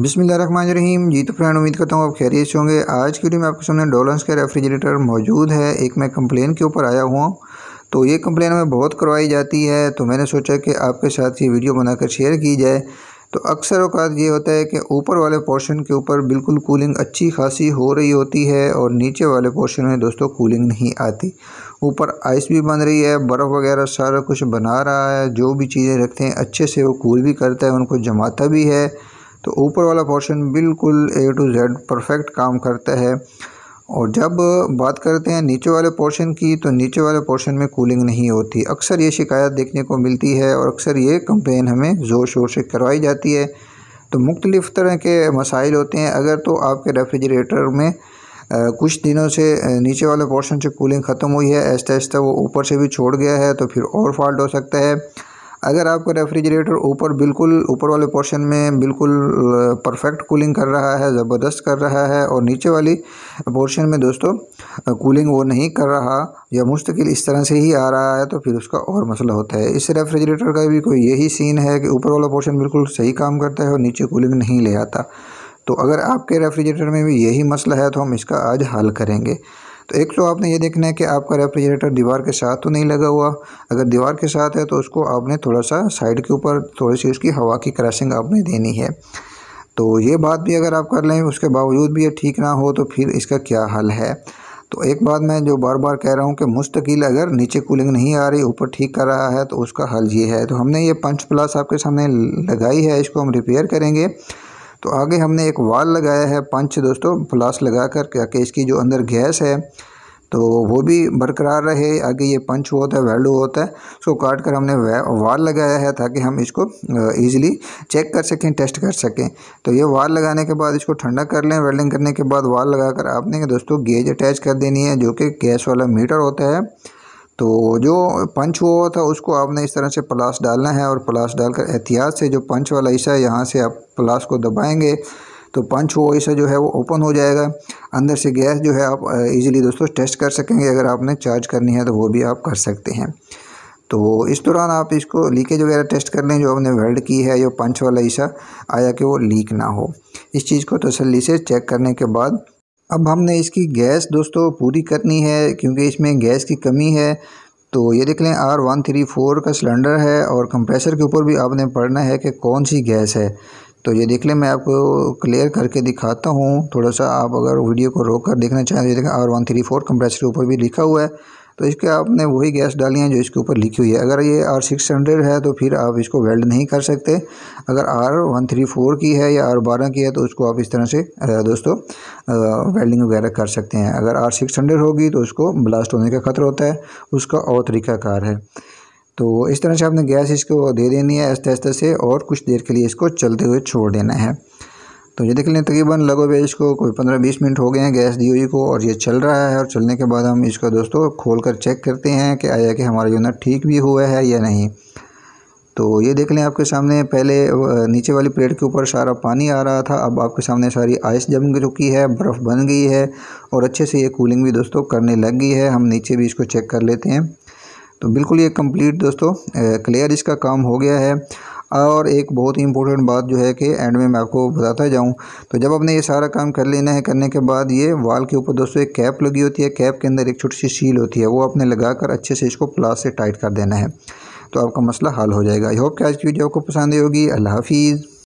बिसमीम जी तो फ्रेंड उम्मीद करता हूँ आप खैरियत से होंगे आज की वीडियो में आपके सामने डोलेंस का रेफ्रिजरेटर मौजूद है एक मैं कंप्लेन के ऊपर आया हुआ तो ये कंप्लेन हमें बहुत करवाई जाती है तो मैंने सोचा कि आपके साथ ये वीडियो बनाकर शेयर की जाए तो अक्सर अवकात ये होता है कि ऊपर वाले पोर्शन के ऊपर बिल्कुल कूलिंग अच्छी खासी हो रही होती है और नीचे वाले पोर्शन में दोस्तों कूलिंग नहीं आती ऊपर आइस भी बन रही है बर्फ़ वगैरह सारा कुछ बना रहा है जो भी चीज़ें रखते हैं अच्छे से वो कूल भी करता है उनको जमाता भी है तो ऊपर वाला पोर्शन बिल्कुल ए टू जेड परफेक्ट काम करता है और जब बात करते हैं नीचे वाले पोर्शन की तो नीचे वाले पोर्शन में कूलिंग नहीं होती अक्सर ये शिकायत देखने को मिलती है और अक्सर ये कंप्लेन हमें ज़ोर शोर से करवाई जाती है तो मुख्तलिफ़ तरह के मसाइल होते हैं अगर तो आपके रेफ्रिजरेटर में आ, कुछ दिनों से नीचे वाले पोर्शन से कूलिंग ख़त्म हुई है ऐसा ऐसा वो ऊपर से भी छोड़ गया है तो फिर और फॉल्ट हो सकता है अगर आपका रेफ्रिजरेटर ऊपर बिल्कुल ऊपर वाले पोर्शन में बिल्कुल परफेक्ट कूलिंग कर रहा है ज़बरदस्त कर रहा है और नीचे वाली पोर्शन में दोस्तों कूलिंग वो नहीं कर रहा या मुस्तकिल इस तरह से ही आ रहा है तो फिर उसका और मसला होता है इस रेफ्रिजरेटर का भी कोई यही सीन है कि ऊपर वाला पोर्शन बिल्कुल सही काम करता है और नीचे कूलिंग नहीं ले आता तो अगर आपके रेफ्रिजरेटर में भी यही मसला है तो हम इसका आज हल करेंगे तो एक तो आपने ये देखना है कि आपका रेफ्रिजरेटर दीवार के साथ तो नहीं लगा हुआ अगर दीवार के साथ है तो उसको आपने थोड़ा सा साइड के ऊपर थोड़ी सी उसकी हवा की क्रैशिंग आपने देनी है तो ये बात भी अगर आप कर लें उसके बावजूद भी ये ठीक ना हो तो फिर इसका क्या हल है तो एक बात मैं जो बार बार कह रहा हूँ कि मुस्तकिल अगर नीचे कूलिंग नहीं आ रही ऊपर ठीक कर रहा है तो उसका हल ये है तो हमने ये पंच प्लस आपके सामने लगाई है इसको हम रिपेयर करेंगे तो आगे हमने एक वाल लगाया है पंच दोस्तों प्लास लगा कर क्या इसकी जो अंदर गैस है तो वो भी बरकरार रहे आगे ये पंच होता है वैल्यू होता है उसको काट कर हमने वाल लगाया है ताकि हम इसको इजीली चेक कर सकें टेस्ट कर सकें तो ये वाल लगाने के बाद इसको ठंडा कर लें वेल्डिंग करने के बाद वाल लगा कर आपने दोस्तों गेज अटैच कर देनी है जो कि गैस वाला मीटर होता है तो जो पंच हुआ हुआ था उसको आपने इस तरह से प्लास डालना है और प्लास डालकर एहतियात से जो पंच वाला हिस्सा है यहाँ से आप प्लास को दबाएंगे तो पंच हुआ हिस्सा जो है वो ओपन हो जाएगा अंदर से गैस जो है आप इजीली दोस्तों टेस्ट कर सकेंगे अगर आपने चार्ज करनी है तो वो भी आप कर सकते हैं तो इस दौरान आप इसको लीकेज वगैरह टेस्ट कर लें जो आपने वेल्ड की है या पंच वाला हिस्सा आया कि वो लीक ना हो इस चीज़ को तसली से चेक करने के बाद अब हमने इसकी गैस दोस्तों पूरी करनी है क्योंकि इसमें गैस की कमी है तो ये देख लें आर वन थ्री फोर का सिलेंडर है और कंप्रेसर के ऊपर भी आपने पढ़ना है कि कौन सी गैस है तो ये देख लें मैं आपको क्लियर करके दिखाता हूँ थोड़ा सा आप अगर वीडियो को रोक कर देखना चाहें तो ये देखें R one three four compressor के ऊपर भी लिखा हुआ है तो इसके आपने वही गैस डाली है जो इसके ऊपर लिखी हुई है अगर ये आर सिक्स हंड्रेड है तो फिर आप इसको वेल्ड नहीं कर सकते अगर आर वन थ्री फोर की है या आर बारह की है तो उसको आप इस तरह से दोस्तों वेल्डिंग वगैरह कर सकते हैं अगर आर सिक्स हंड्रेड होगी तो उसको ब्लास्ट होने का खतरा होता है उसका और तरीकाकार है तो इस तरह से आपने गैस इसको दे देनी है आस्ते आस्ते से और कुछ देर के लिए इसको चलते हुए छोड़ देना है तो ये देख लें तकरीबन लगो इसको कोई पंद्रह बीस मिनट हो गए हैं गैस दी हुई को और ये चल रहा है और चलने के बाद हम इसको दोस्तों खोल कर चेक करते हैं कि आया कि हमारा जो ना ठीक भी हुआ है या नहीं तो ये देख लें आपके सामने पहले नीचे वाली प्लेट के ऊपर सारा पानी आ रहा था अब आपके सामने सारी आइस जम चुकी है बर्फ़ बन गई है और अच्छे से ये कूलिंग भी दोस्तों करने लग गई है हम नीचे भी इसको चेक कर लेते हैं तो बिल्कुल ये कंप्लीट दोस्तों क्लियर इसका काम हो गया है और एक बहुत ही इंपॉर्टेंट बात जो है कि एंड में मैं आपको बताता जाऊँ तो जब आपने ये सारा काम कर लेना है करने के बाद ये वाल के ऊपर दोस्तों एक कैप लगी होती है कैप के अंदर एक छोटी सी सील होती है वो आपने लगा कर अच्छे से इसको प्लास से टाइट कर देना है तो आपका मसला हल हो जाएगा आई होप कि आज की वीडियो आपको पसंद आई होगी अल्लाह हाफिज़